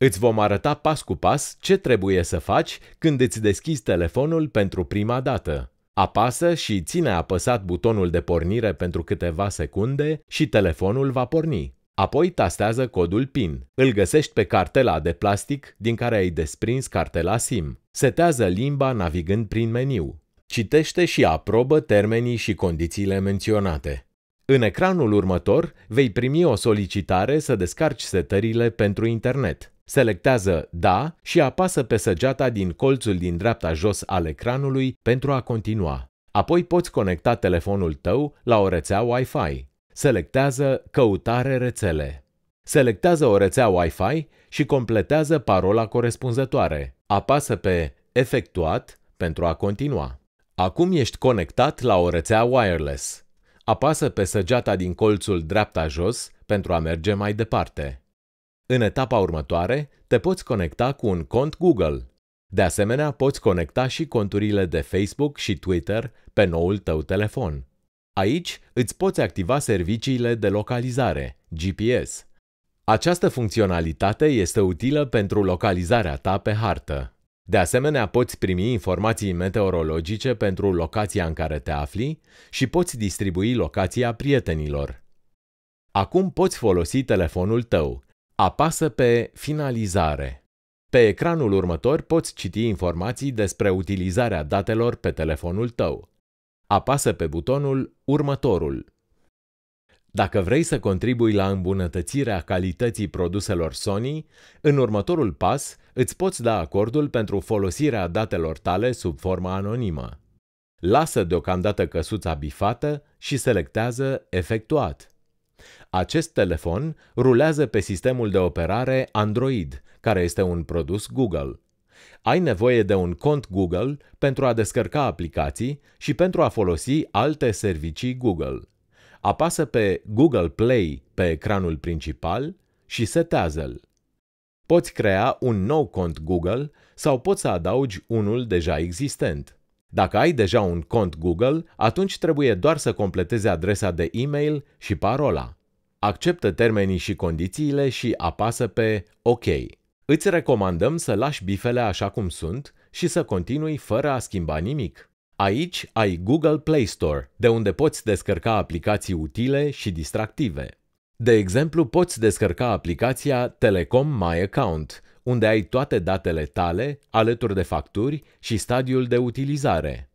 Îți vom arăta pas cu pas ce trebuie să faci când îți deschizi telefonul pentru prima dată. Apasă și ține apăsat butonul de pornire pentru câteva secunde și telefonul va porni. Apoi tastează codul PIN. Îl găsești pe cartela de plastic din care ai desprins cartela SIM. Setează limba navigând prin meniu. Citește și aprobă termenii și condițiile menționate. În ecranul următor vei primi o solicitare să descarci setările pentru internet. Selectează Da și apasă pe săgeata din colțul din dreapta jos al ecranului pentru a continua. Apoi poți conecta telefonul tău la o rețea Wi-Fi. Selectează Căutare rețele. Selectează o rețea Wi-Fi și completează parola corespunzătoare. Apasă pe Efectuat pentru a continua. Acum ești conectat la o rețea wireless. Apasă pe săgeata din colțul dreapta jos pentru a merge mai departe. În etapa următoare, te poți conecta cu un cont Google. De asemenea, poți conecta și conturile de Facebook și Twitter pe noul tău telefon. Aici îți poți activa serviciile de localizare, GPS. Această funcționalitate este utilă pentru localizarea ta pe hartă. De asemenea, poți primi informații meteorologice pentru locația în care te afli și poți distribui locația prietenilor. Acum poți folosi telefonul tău, Apasă pe Finalizare. Pe ecranul următor poți citi informații despre utilizarea datelor pe telefonul tău. Apasă pe butonul Următorul. Dacă vrei să contribui la îmbunătățirea calității produselor Sony, în următorul pas îți poți da acordul pentru folosirea datelor tale sub formă anonimă. Lasă deocamdată căsuța bifată și selectează Efectuat. Acest telefon rulează pe sistemul de operare Android, care este un produs Google. Ai nevoie de un cont Google pentru a descărca aplicații și pentru a folosi alte servicii Google. Apasă pe Google Play pe ecranul principal și setează-l. Poți crea un nou cont Google sau poți să adaugi unul deja existent. Dacă ai deja un cont Google, atunci trebuie doar să completezi adresa de e-mail și parola acceptă termenii și condițiile și apasă pe OK. Îți recomandăm să lași bifele așa cum sunt și să continui fără a schimba nimic. Aici ai Google Play Store, de unde poți descărca aplicații utile și distractive. De exemplu, poți descărca aplicația Telecom My Account, unde ai toate datele tale, alături de facturi și stadiul de utilizare.